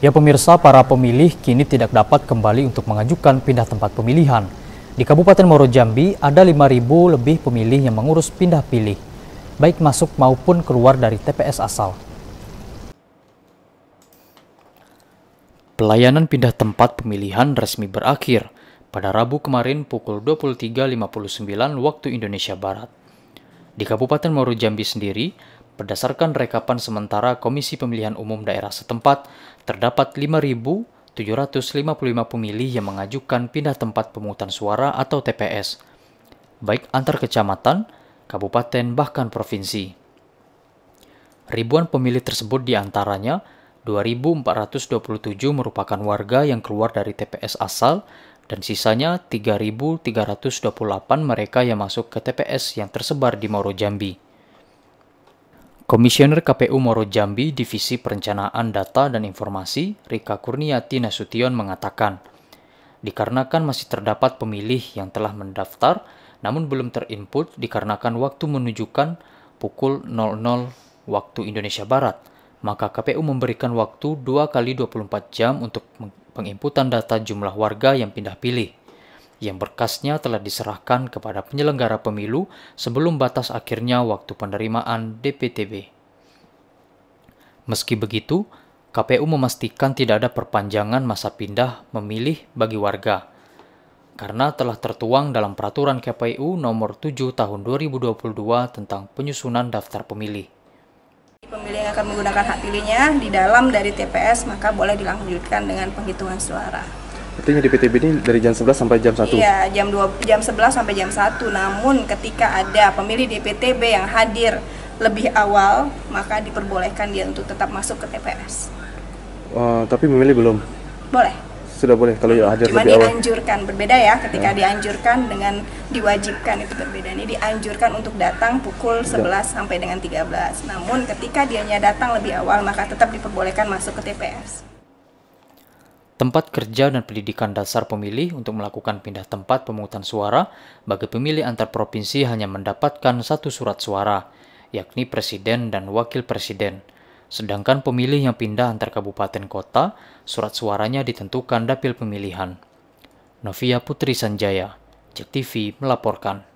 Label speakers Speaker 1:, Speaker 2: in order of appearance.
Speaker 1: Ya pemirsa, para pemilih kini tidak dapat kembali untuk mengajukan pindah tempat pemilihan. Di Kabupaten Moro Jambi ada 5.000 lebih pemilih yang mengurus pindah pilih, baik masuk maupun keluar dari TPS asal. Pelayanan pindah tempat pemilihan resmi berakhir pada Rabu kemarin pukul 23.59 waktu Indonesia Barat. Di Kabupaten Moro Jambi sendiri, Berdasarkan rekapan sementara Komisi Pemilihan Umum Daerah setempat, terdapat 5.755 pemilih yang mengajukan pindah tempat pemungutan suara atau TPS, baik antar kecamatan, kabupaten, bahkan provinsi. Ribuan pemilih tersebut diantaranya 2.427 merupakan warga yang keluar dari TPS asal dan sisanya 3.328 mereka yang masuk ke TPS yang tersebar di Moro Jambi. Komisioner KPU Moro Jambi Divisi Perencanaan Data dan Informasi Rika Kurniati Nasution mengatakan, dikarenakan masih terdapat pemilih yang telah mendaftar namun belum terinput dikarenakan waktu menunjukkan pukul 00 waktu Indonesia Barat, maka KPU memberikan waktu 2 kali 24 jam untuk penginputan data jumlah warga yang pindah pilih yang berkasnya telah diserahkan kepada penyelenggara pemilu sebelum batas akhirnya waktu penerimaan DPTB. Meski begitu, KPU memastikan tidak ada perpanjangan masa pindah memilih bagi warga karena telah tertuang dalam peraturan KPU nomor 7 tahun 2022 tentang penyusunan daftar pemilih.
Speaker 2: Pemilih yang akan menggunakan hak pilihnya di dalam dari TPS maka boleh dilanjutkan dengan penghitungan suara.
Speaker 1: Artinya di PTB ini dari jam 11 sampai jam 1? Iya,
Speaker 2: jam 2, jam 11 sampai jam 1. Namun ketika ada pemilih di PTB yang hadir lebih awal, maka diperbolehkan dia untuk tetap masuk ke TPS.
Speaker 1: Uh, eh, tapi memilih belum? Boleh. Sudah boleh kalau ya hadir Cuma lebih awal.
Speaker 2: dianjurkan, berbeda ya ketika ya. dianjurkan dengan diwajibkan itu berbeda. Ini dianjurkan untuk datang pukul 11 ya. sampai dengan 13. Namun ketika dianya datang lebih awal, maka tetap diperbolehkan masuk ke TPS
Speaker 1: tempat kerja dan pendidikan dasar pemilih untuk melakukan pindah tempat pemungutan suara bagi pemilih antar provinsi hanya mendapatkan satu surat suara, yakni presiden dan wakil presiden. Sedangkan pemilih yang pindah antar kabupaten kota, surat suaranya ditentukan dapil pemilihan. Novia Putri Sanjaya, JEK melaporkan.